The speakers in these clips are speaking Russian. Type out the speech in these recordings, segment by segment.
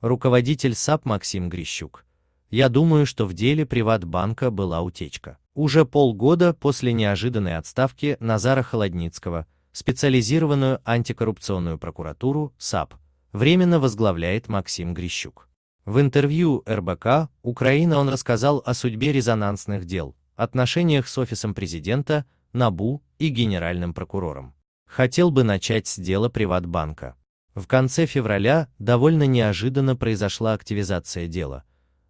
Руководитель САП Максим Грищук. Я думаю, что в деле Приватбанка была утечка. Уже полгода после неожиданной отставки Назара Холодницкого специализированную антикоррупционную прокуратуру САП временно возглавляет Максим Грищук. В интервью РБК «Украина» он рассказал о судьбе резонансных дел, отношениях с офисом президента, НАБУ и генеральным прокурором. Хотел бы начать с дела Приватбанка. В конце февраля довольно неожиданно произошла активизация дела.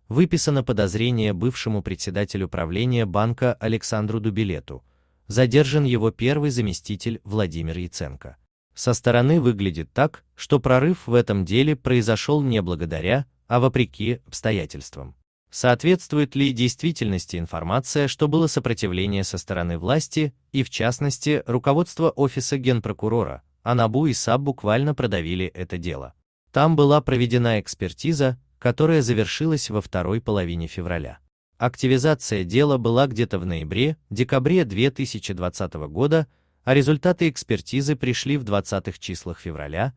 Выписано подозрение бывшему председателю правления банка Александру Дубилету. Задержан его первый заместитель Владимир Яценко. Со стороны выглядит так, что прорыв в этом деле произошел не благодаря, а вопреки обстоятельствам. Соответствует ли действительности информация, что было сопротивление со стороны власти и, в частности, руководства Офиса Генпрокурора, а НАБУ и Саб буквально продавили это дело. Там была проведена экспертиза, которая завершилась во второй половине февраля. Активизация дела была где-то в ноябре-декабре 2020 года, а результаты экспертизы пришли в 20-х числах февраля,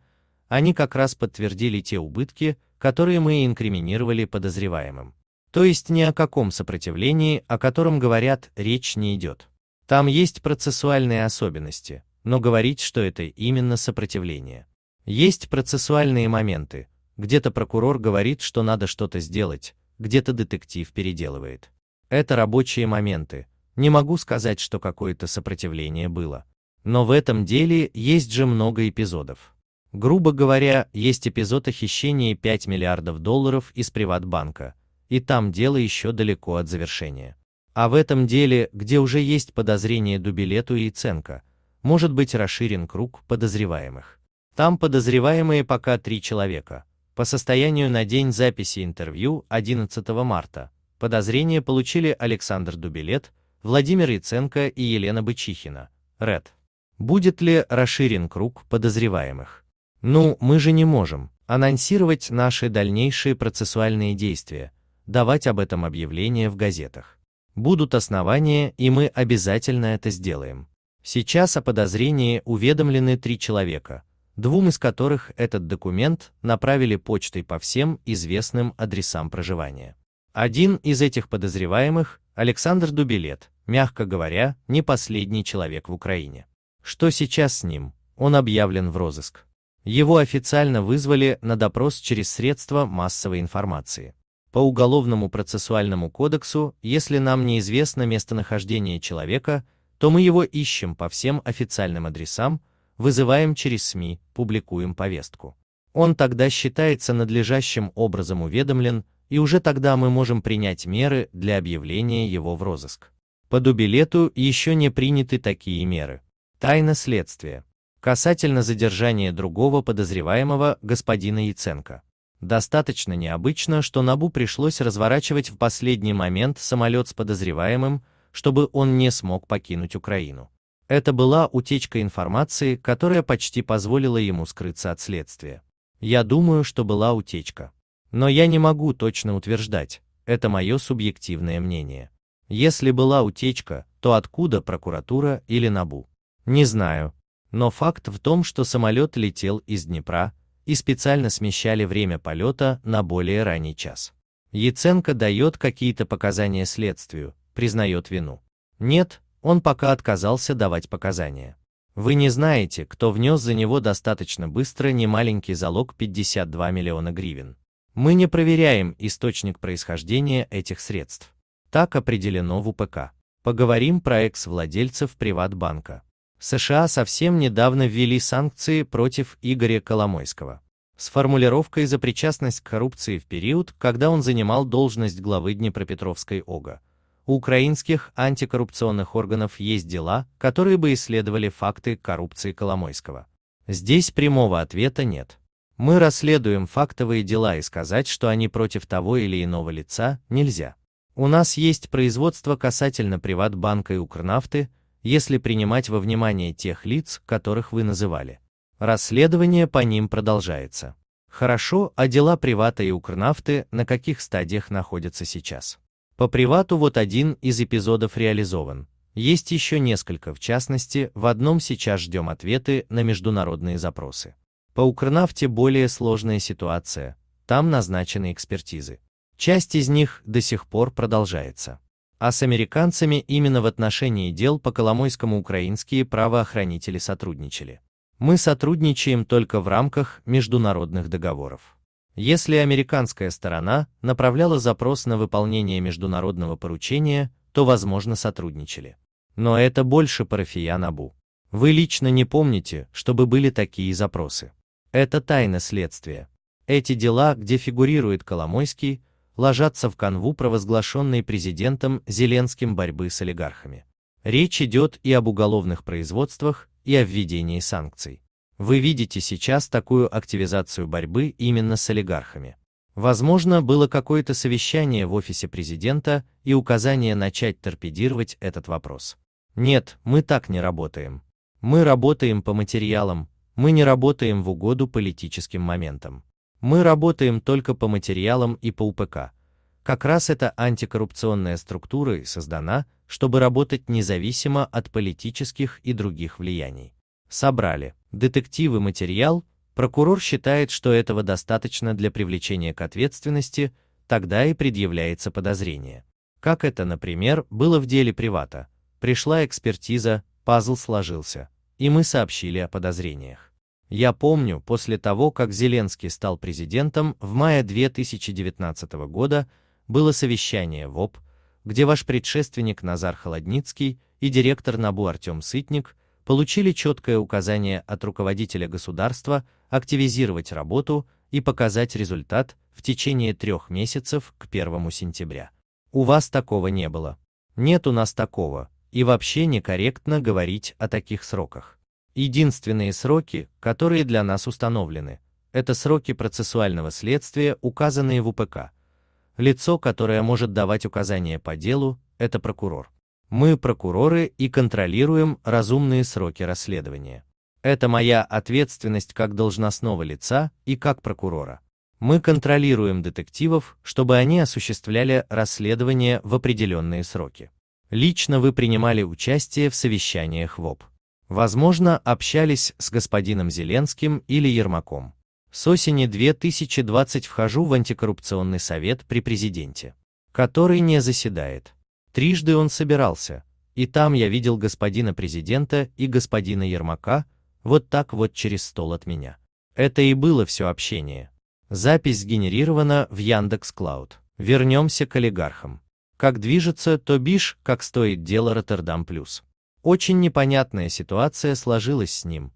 они как раз подтвердили те убытки, которые мы инкриминировали подозреваемым. То есть ни о каком сопротивлении, о котором говорят, речь не идет. Там есть процессуальные особенности, но говорить, что это именно сопротивление. Есть процессуальные моменты, где-то прокурор говорит, что надо что-то сделать, где-то детектив переделывает. Это рабочие моменты, не могу сказать, что какое-то сопротивление было. Но в этом деле есть же много эпизодов. Грубо говоря, есть эпизод о хищении 5 миллиардов долларов из Приватбанка, и там дело еще далеко от завершения. А в этом деле, где уже есть подозрение Дубилету и Ценко, может быть расширен круг подозреваемых. Там подозреваемые пока три человека. По состоянию на день записи интервью 11 марта подозрения получили Александр Дубилет, Владимир Яценко и Елена Бычихина, Ред. Будет ли расширен круг подозреваемых? Ну, мы же не можем анонсировать наши дальнейшие процессуальные действия, давать об этом объявления в газетах. Будут основания, и мы обязательно это сделаем. Сейчас о подозрении уведомлены три человека, двум из которых этот документ направили почтой по всем известным адресам проживания. Один из этих подозреваемых, Александр Дубилет, мягко говоря, не последний человек в Украине. Что сейчас с ним? Он объявлен в розыск. Его официально вызвали на допрос через средства массовой информации. По Уголовному процессуальному кодексу, если нам неизвестно местонахождение человека, то мы его ищем по всем официальным адресам, вызываем через СМИ, публикуем повестку. Он тогда считается надлежащим образом уведомлен, и уже тогда мы можем принять меры для объявления его в розыск. По дубилету еще не приняты такие меры. Тайна следствия. Касательно задержания другого подозреваемого господина Яценко. Достаточно необычно, что НАБУ пришлось разворачивать в последний момент самолет с подозреваемым, чтобы он не смог покинуть Украину. Это была утечка информации, которая почти позволила ему скрыться от следствия. Я думаю, что была утечка. Но я не могу точно утверждать, это мое субъективное мнение. Если была утечка, то откуда прокуратура или НАБУ? Не знаю. Но факт в том, что самолет летел из Днепра, и специально смещали время полета на более ранний час. Яценко дает какие-то показания следствию, признает вину. Нет, он пока отказался давать показания. Вы не знаете, кто внес за него достаточно быстро немаленький залог 52 миллиона гривен. Мы не проверяем источник происхождения этих средств. Так определено в УПК. Поговорим про экс-владельцев Приватбанка. США совсем недавно ввели санкции против Игоря Коломойского. С формулировкой за причастность к коррупции в период, когда он занимал должность главы Днепропетровской ОГА у украинских антикоррупционных органов есть дела, которые бы исследовали факты коррупции Коломойского. Здесь прямого ответа нет. Мы расследуем фактовые дела и сказать, что они против того или иного лица, нельзя. У нас есть производство касательно Приватбанка и Укрнафты, если принимать во внимание тех лиц, которых вы называли. Расследование по ним продолжается. Хорошо, а дела Привата и Укрнафты на каких стадиях находятся сейчас? По привату вот один из эпизодов реализован. Есть еще несколько, в частности, в одном сейчас ждем ответы на международные запросы. По Укрнафте более сложная ситуация, там назначены экспертизы. Часть из них до сих пор продолжается. А с американцами именно в отношении дел по Коломойскому украинские правоохранители сотрудничали. Мы сотрудничаем только в рамках международных договоров. Если американская сторона направляла запрос на выполнение международного поручения, то, возможно, сотрудничали. Но это больше парафия Набу. Вы лично не помните, чтобы были такие запросы. Это тайна следствия. Эти дела, где фигурирует Коломойский, ложатся в канву провозглашенной президентом Зеленским борьбы с олигархами. Речь идет и об уголовных производствах, и о введении санкций. Вы видите сейчас такую активизацию борьбы именно с олигархами. Возможно, было какое-то совещание в офисе президента и указание начать торпедировать этот вопрос. Нет, мы так не работаем. Мы работаем по материалам, мы не работаем в угоду политическим моментам. Мы работаем только по материалам и по УПК. Как раз эта антикоррупционная структура и создана, чтобы работать независимо от политических и других влияний. Собрали детективы материал, прокурор считает, что этого достаточно для привлечения к ответственности, тогда и предъявляется подозрение. Как это, например, было в деле привата. Пришла экспертиза, пазл сложился, и мы сообщили о подозрениях. Я помню, после того, как Зеленский стал президентом в мае 2019 года, было совещание в ОП, где ваш предшественник Назар Холодницкий и директор НАБУ Артем Сытник – получили четкое указание от руководителя государства активизировать работу и показать результат в течение трех месяцев к 1 сентября. У вас такого не было. Нет у нас такого, и вообще некорректно говорить о таких сроках. Единственные сроки, которые для нас установлены, это сроки процессуального следствия, указанные в УПК. Лицо, которое может давать указания по делу, это прокурор. Мы прокуроры и контролируем разумные сроки расследования. Это моя ответственность как должностного лица и как прокурора. Мы контролируем детективов, чтобы они осуществляли расследование в определенные сроки. Лично вы принимали участие в совещаниях ВОП. Возможно, общались с господином Зеленским или Ермаком. С осени 2020 вхожу в антикоррупционный совет при президенте, который не заседает. Трижды он собирался, и там я видел господина президента и господина Ермака, вот так вот через стол от меня. Это и было все общение. Запись сгенерирована в Яндекс Клауд. Вернемся к олигархам. Как движется, то бишь, как стоит дело Роттердам Плюс. Очень непонятная ситуация сложилась с ним.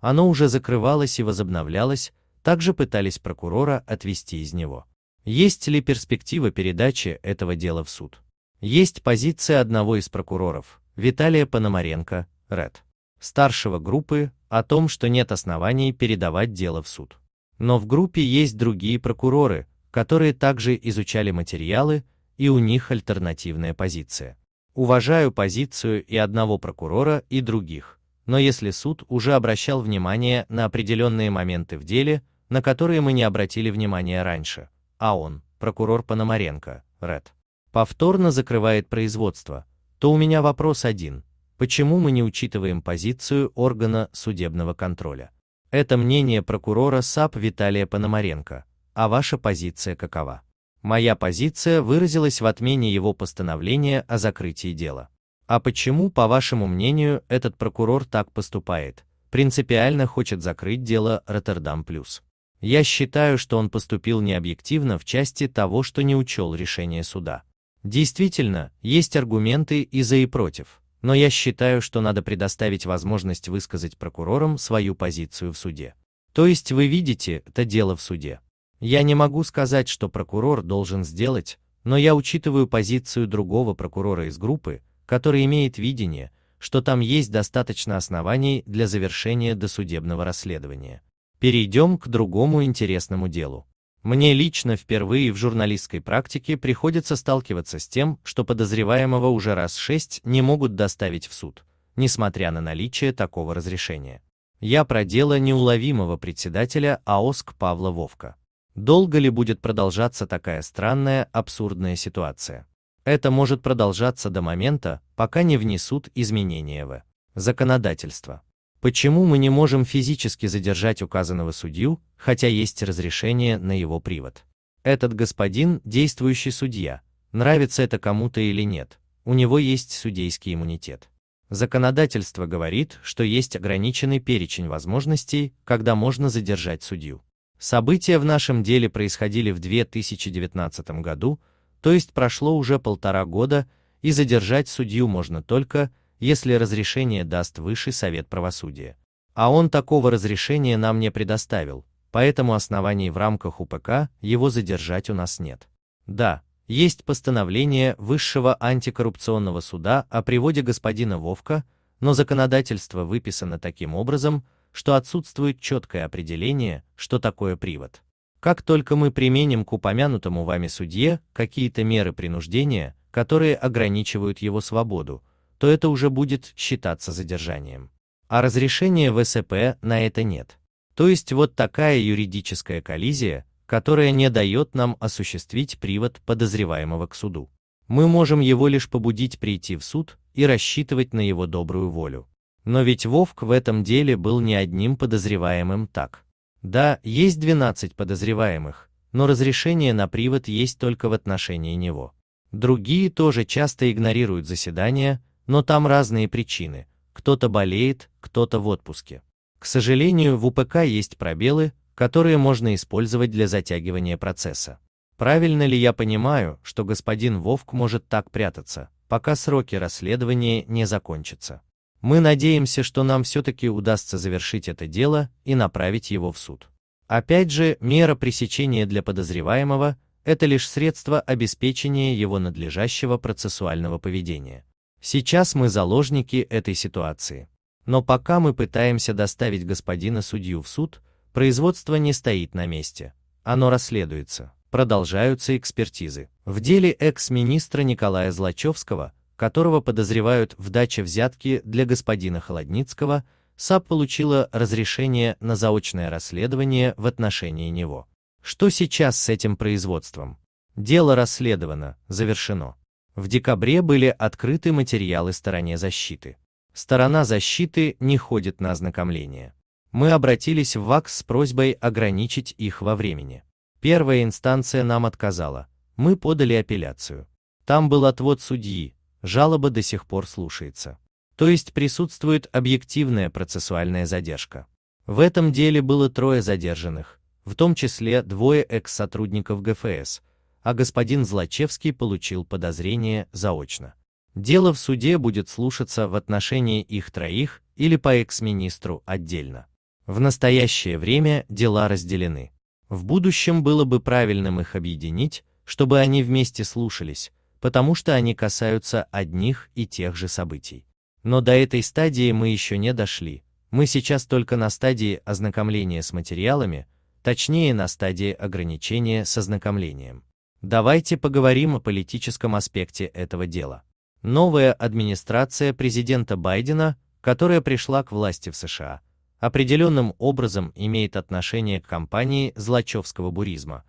Оно уже закрывалось и возобновлялось, также пытались прокурора отвести из него. Есть ли перспектива передачи этого дела в суд? Есть позиция одного из прокуроров, Виталия Пономаренко, РЭД, старшего группы, о том, что нет оснований передавать дело в суд. Но в группе есть другие прокуроры, которые также изучали материалы, и у них альтернативная позиция. Уважаю позицию и одного прокурора, и других, но если суд уже обращал внимание на определенные моменты в деле, на которые мы не обратили внимания раньше, а он, прокурор Пономаренко, РЭД, повторно закрывает производство, то у меня вопрос один. Почему мы не учитываем позицию органа судебного контроля? Это мнение прокурора САП Виталия Пономаренко. А ваша позиция какова? Моя позиция выразилась в отмене его постановления о закрытии дела. А почему, по вашему мнению, этот прокурор так поступает? Принципиально хочет закрыть дело Роттердам Плюс. Я считаю, что он поступил необъективно в части того, что не учел решение суда. Действительно, есть аргументы и за и против, но я считаю, что надо предоставить возможность высказать прокурорам свою позицию в суде. То есть вы видите, это дело в суде. Я не могу сказать, что прокурор должен сделать, но я учитываю позицию другого прокурора из группы, который имеет видение, что там есть достаточно оснований для завершения досудебного расследования. Перейдем к другому интересному делу. Мне лично впервые в журналистской практике приходится сталкиваться с тем, что подозреваемого уже раз шесть не могут доставить в суд, несмотря на наличие такого разрешения. Я про дело неуловимого председателя АОСК Павла Вовка. Долго ли будет продолжаться такая странная, абсурдная ситуация? Это может продолжаться до момента, пока не внесут изменения в законодательство. Почему мы не можем физически задержать указанного судью, хотя есть разрешение на его привод? Этот господин – действующий судья, нравится это кому-то или нет, у него есть судейский иммунитет. Законодательство говорит, что есть ограниченный перечень возможностей, когда можно задержать судью. События в нашем деле происходили в 2019 году, то есть прошло уже полтора года, и задержать судью можно только, если разрешение даст Высший совет правосудия. А он такого разрешения нам не предоставил, поэтому оснований в рамках УПК его задержать у нас нет. Да, есть постановление Высшего антикоррупционного суда о приводе господина Вовка, но законодательство выписано таким образом, что отсутствует четкое определение, что такое привод. Как только мы применим к упомянутому вами судье какие-то меры принуждения, которые ограничивают его свободу, то это уже будет считаться задержанием. А разрешения в СП на это нет. То есть вот такая юридическая коллизия, которая не дает нам осуществить привод подозреваемого к суду. Мы можем его лишь побудить прийти в суд и рассчитывать на его добрую волю. Но ведь Вовк в этом деле был не одним подозреваемым так. Да, есть 12 подозреваемых, но разрешение на привод есть только в отношении него. Другие тоже часто игнорируют заседания, но там разные причины, кто-то болеет, кто-то в отпуске. К сожалению, в УПК есть пробелы, которые можно использовать для затягивания процесса. Правильно ли я понимаю, что господин Вовк может так прятаться, пока сроки расследования не закончатся? Мы надеемся, что нам все-таки удастся завершить это дело и направить его в суд. Опять же, мера пресечения для подозреваемого – это лишь средство обеспечения его надлежащего процессуального поведения. Сейчас мы заложники этой ситуации. Но пока мы пытаемся доставить господина судью в суд, производство не стоит на месте. Оно расследуется. Продолжаются экспертизы. В деле экс-министра Николая Злачевского, которого подозревают в даче взятки для господина Холодницкого, САП получила разрешение на заочное расследование в отношении него. Что сейчас с этим производством? Дело расследовано, завершено. В декабре были открыты материалы стороне защиты. Сторона защиты не ходит на ознакомление. Мы обратились в ВАКС с просьбой ограничить их во времени. Первая инстанция нам отказала, мы подали апелляцию. Там был отвод судьи, жалоба до сих пор слушается. То есть присутствует объективная процессуальная задержка. В этом деле было трое задержанных, в том числе двое экс-сотрудников ГФС, а господин Злачевский получил подозрение заочно. Дело в суде будет слушаться в отношении их троих или по экс-министру отдельно. В настоящее время дела разделены. В будущем было бы правильным их объединить, чтобы они вместе слушались, потому что они касаются одних и тех же событий. Но до этой стадии мы еще не дошли. Мы сейчас только на стадии ознакомления с материалами, точнее на стадии ограничения с ознакомлением. Давайте поговорим о политическом аспекте этого дела. Новая администрация президента Байдена, которая пришла к власти в США, определенным образом имеет отношение к компании злачевского буризма,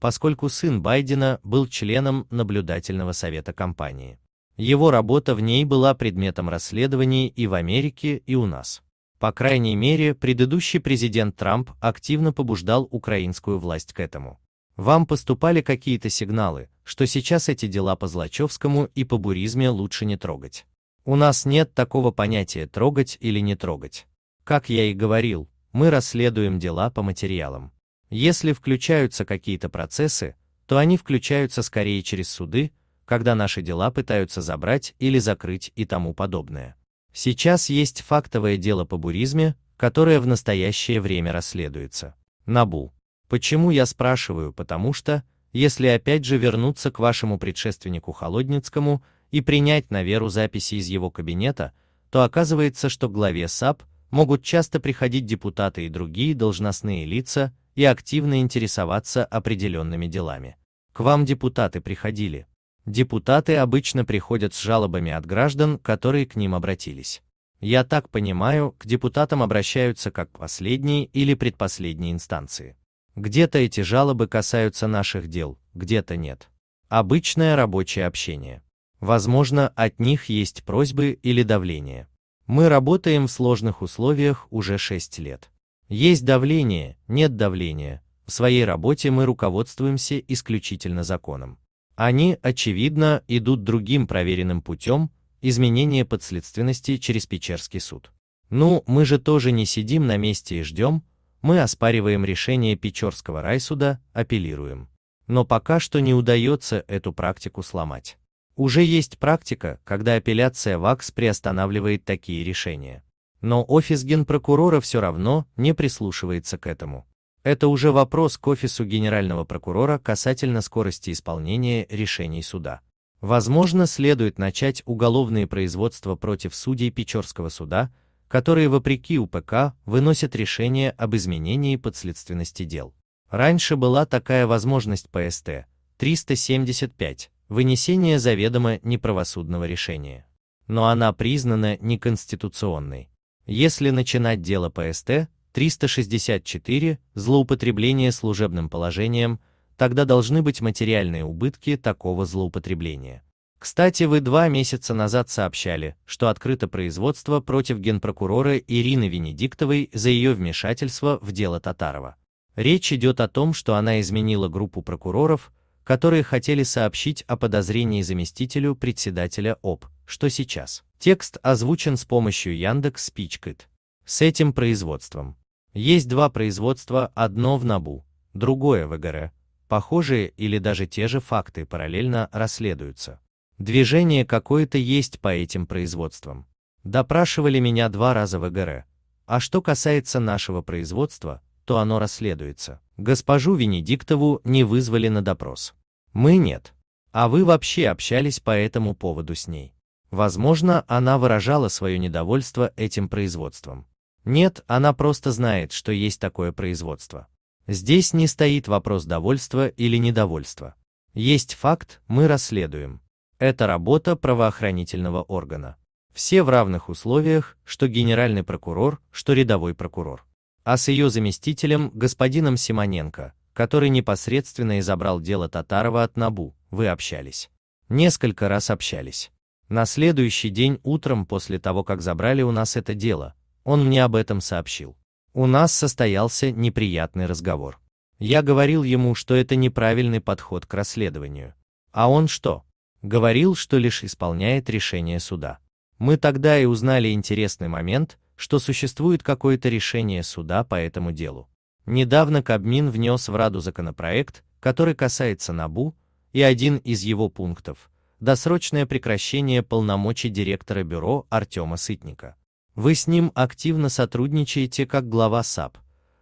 поскольку сын Байдена был членом наблюдательного совета компании. Его работа в ней была предметом расследований и в Америке, и у нас. По крайней мере, предыдущий президент Трамп активно побуждал украинскую власть к этому. Вам поступали какие-то сигналы, что сейчас эти дела по Злачевскому и по Буризме лучше не трогать. У нас нет такого понятия трогать или не трогать. Как я и говорил, мы расследуем дела по материалам. Если включаются какие-то процессы, то они включаются скорее через суды, когда наши дела пытаются забрать или закрыть и тому подобное. Сейчас есть фактовое дело по буризме, которое в настоящее время расследуется. НАБУ. Почему я спрашиваю? Потому что, если опять же вернуться к вашему предшественнику Холодницкому и принять на веру записи из его кабинета, то оказывается, что главе САП могут часто приходить депутаты и другие должностные лица и активно интересоваться определенными делами. К вам депутаты приходили. Депутаты обычно приходят с жалобами от граждан, которые к ним обратились. Я так понимаю, к депутатам обращаются как к последней или предпоследней инстанции. Где-то эти жалобы касаются наших дел, где-то нет. Обычное рабочее общение. Возможно, от них есть просьбы или давление. Мы работаем в сложных условиях уже 6 лет. Есть давление, нет давления. В своей работе мы руководствуемся исключительно законом. Они, очевидно, идут другим проверенным путем, изменение подследственности через Печерский суд. Ну, мы же тоже не сидим на месте и ждем, мы оспариваем решение Печорского райсуда, апеллируем. Но пока что не удается эту практику сломать. Уже есть практика, когда апелляция ВАКС приостанавливает такие решения. Но офис генпрокурора все равно не прислушивается к этому. Это уже вопрос к офису генерального прокурора касательно скорости исполнения решений суда. Возможно, следует начать уголовные производства против судей Печорского суда которые вопреки УПК выносят решение об изменении подследственности дел. Раньше была такая возможность по СТ 375 вынесение заведомо неправосудного решения. Но она признана неконституционной. Если начинать дело по СТ 364 злоупотребление служебным положением, тогда должны быть материальные убытки такого злоупотребления. Кстати, вы два месяца назад сообщали, что открыто производство против генпрокурора Ирины Венедиктовой за ее вмешательство в дело Татарова. Речь идет о том, что она изменила группу прокуроров, которые хотели сообщить о подозрении заместителю председателя ОП, что сейчас. Текст озвучен с помощью Яндекс Спичкит. С этим производством. Есть два производства, одно в НАБУ, другое в ИГР. Похожие или даже те же факты параллельно расследуются. Движение какое-то есть по этим производствам. Допрашивали меня два раза в ЭГР. А что касается нашего производства, то оно расследуется. Госпожу Венедиктову не вызвали на допрос. Мы нет. А вы вообще общались по этому поводу с ней? Возможно, она выражала свое недовольство этим производством. Нет, она просто знает, что есть такое производство. Здесь не стоит вопрос довольства или недовольства. Есть факт, мы расследуем. Это работа правоохранительного органа. Все в равных условиях, что генеральный прокурор, что рядовой прокурор. А с ее заместителем, господином Симоненко, который непосредственно и дело Татарова от НАБУ, вы общались. Несколько раз общались. На следующий день утром после того, как забрали у нас это дело, он мне об этом сообщил. У нас состоялся неприятный разговор. Я говорил ему, что это неправильный подход к расследованию. А он что? говорил, что лишь исполняет решение суда. Мы тогда и узнали интересный момент, что существует какое-то решение суда по этому делу. Недавно Кабмин внес в Раду законопроект, который касается НАБУ, и один из его пунктов – досрочное прекращение полномочий директора бюро Артема Сытника. Вы с ним активно сотрудничаете как глава САП.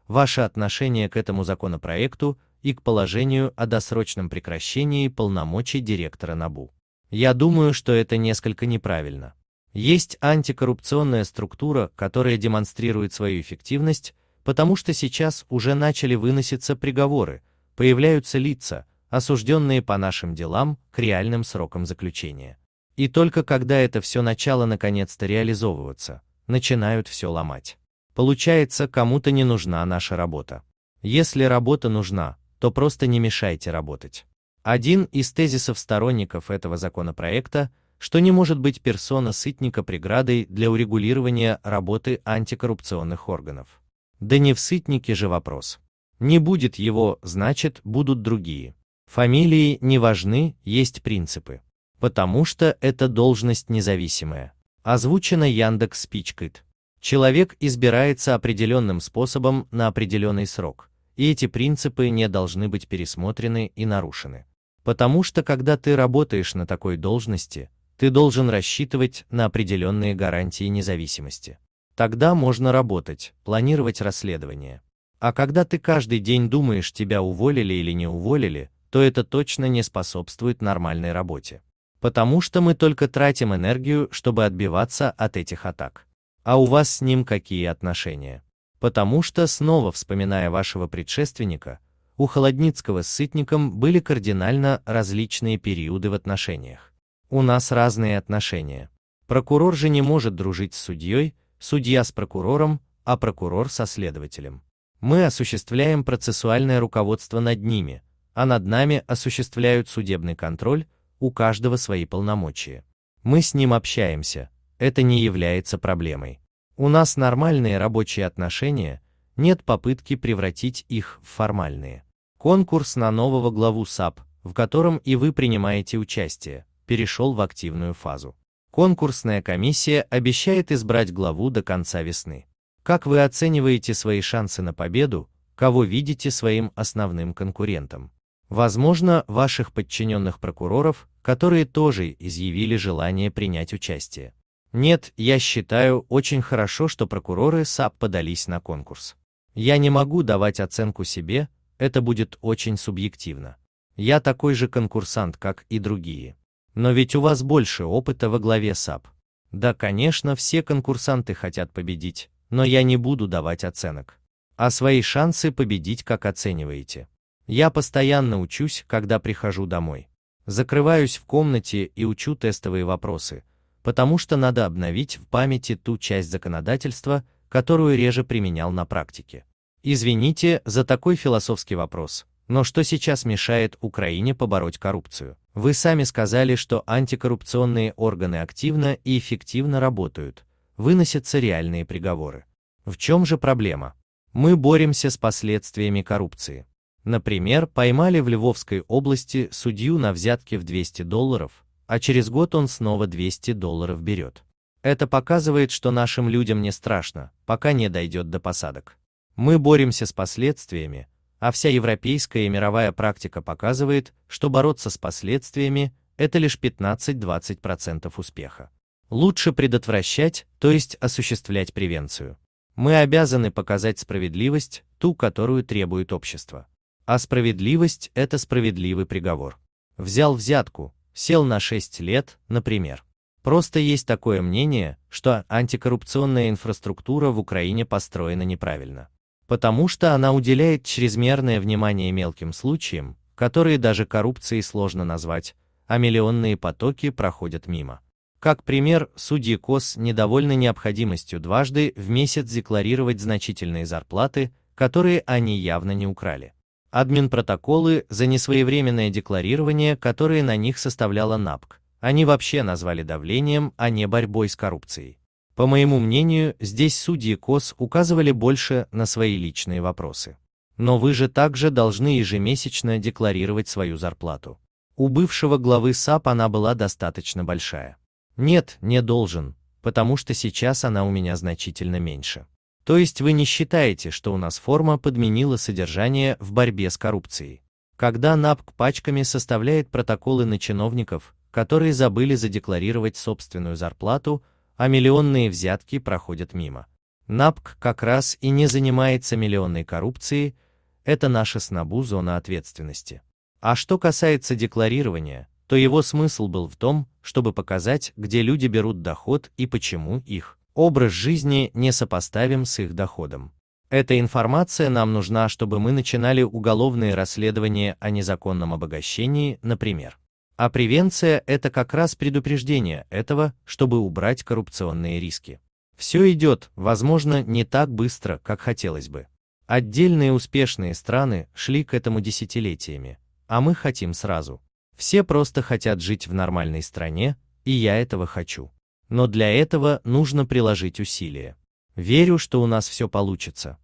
Ваше отношение к этому законопроекту и к положению о досрочном прекращении полномочий директора НАБУ. Я думаю, что это несколько неправильно. Есть антикоррупционная структура, которая демонстрирует свою эффективность, потому что сейчас уже начали выноситься приговоры, появляются лица, осужденные по нашим делам к реальным срокам заключения. И только когда это все начало наконец-то реализовываться, начинают все ломать. Получается, кому-то не нужна наша работа. Если работа нужна, то просто не мешайте работать. Один из тезисов сторонников этого законопроекта, что не может быть персона сытника преградой для урегулирования работы антикоррупционных органов. Да не в сытнике же вопрос. Не будет его, значит, будут другие. Фамилии не важны, есть принципы. Потому что это должность независимая. Озвучено Яндекс Спичкит. Человек избирается определенным способом на определенный срок и эти принципы не должны быть пересмотрены и нарушены. Потому что когда ты работаешь на такой должности, ты должен рассчитывать на определенные гарантии независимости. Тогда можно работать, планировать расследование. А когда ты каждый день думаешь, тебя уволили или не уволили, то это точно не способствует нормальной работе. Потому что мы только тратим энергию, чтобы отбиваться от этих атак. А у вас с ним какие отношения? Потому что, снова вспоминая вашего предшественника, у Холодницкого с Сытником были кардинально различные периоды в отношениях. У нас разные отношения. Прокурор же не может дружить с судьей, судья с прокурором, а прокурор со следователем. Мы осуществляем процессуальное руководство над ними, а над нами осуществляют судебный контроль, у каждого свои полномочия. Мы с ним общаемся, это не является проблемой. У нас нормальные рабочие отношения, нет попытки превратить их в формальные. Конкурс на нового главу САП, в котором и вы принимаете участие, перешел в активную фазу. Конкурсная комиссия обещает избрать главу до конца весны. Как вы оцениваете свои шансы на победу, кого видите своим основным конкурентом? Возможно, ваших подчиненных прокуроров, которые тоже изъявили желание принять участие. Нет, я считаю очень хорошо, что прокуроры САП подались на конкурс. Я не могу давать оценку себе, это будет очень субъективно. Я такой же конкурсант, как и другие. Но ведь у вас больше опыта во главе САП. Да, конечно, все конкурсанты хотят победить, но я не буду давать оценок. А свои шансы победить как оцениваете? Я постоянно учусь, когда прихожу домой. Закрываюсь в комнате и учу тестовые вопросы, потому что надо обновить в памяти ту часть законодательства, которую реже применял на практике. Извините за такой философский вопрос, но что сейчас мешает Украине побороть коррупцию? Вы сами сказали, что антикоррупционные органы активно и эффективно работают, выносятся реальные приговоры. В чем же проблема? Мы боремся с последствиями коррупции. Например, поймали в Львовской области судью на взятке в 200 долларов, а через год он снова 200 долларов берет. Это показывает, что нашим людям не страшно, пока не дойдет до посадок. Мы боремся с последствиями, а вся европейская и мировая практика показывает, что бороться с последствиями – это лишь 15-20% успеха. Лучше предотвращать, то есть осуществлять превенцию. Мы обязаны показать справедливость, ту, которую требует общество. А справедливость – это справедливый приговор. Взял взятку, сел на 6 лет, например. Просто есть такое мнение, что антикоррупционная инфраструктура в Украине построена неправильно. Потому что она уделяет чрезмерное внимание мелким случаям, которые даже коррупцией сложно назвать, а миллионные потоки проходят мимо. Как пример, судьи КОС недовольны необходимостью дважды в месяц декларировать значительные зарплаты, которые они явно не украли админ-протоколы за несвоевременное декларирование, которое на них составляла НАПК. Они вообще назвали давлением, а не борьбой с коррупцией. По моему мнению, здесь судьи КОС указывали больше на свои личные вопросы. Но вы же также должны ежемесячно декларировать свою зарплату. У бывшего главы САП она была достаточно большая. Нет, не должен, потому что сейчас она у меня значительно меньше. То есть вы не считаете, что у нас форма подменила содержание в борьбе с коррупцией. Когда НАПК пачками составляет протоколы на чиновников, которые забыли задекларировать собственную зарплату, а миллионные взятки проходят мимо. НАПК как раз и не занимается миллионной коррупцией, это наша СНАБУ зона ответственности. А что касается декларирования, то его смысл был в том, чтобы показать, где люди берут доход и почему их образ жизни не сопоставим с их доходом. Эта информация нам нужна, чтобы мы начинали уголовные расследования о незаконном обогащении, например. А превенция – это как раз предупреждение этого, чтобы убрать коррупционные риски. Все идет, возможно, не так быстро, как хотелось бы. Отдельные успешные страны шли к этому десятилетиями, а мы хотим сразу. Все просто хотят жить в нормальной стране, и я этого хочу. Но для этого нужно приложить усилия. Верю, что у нас все получится.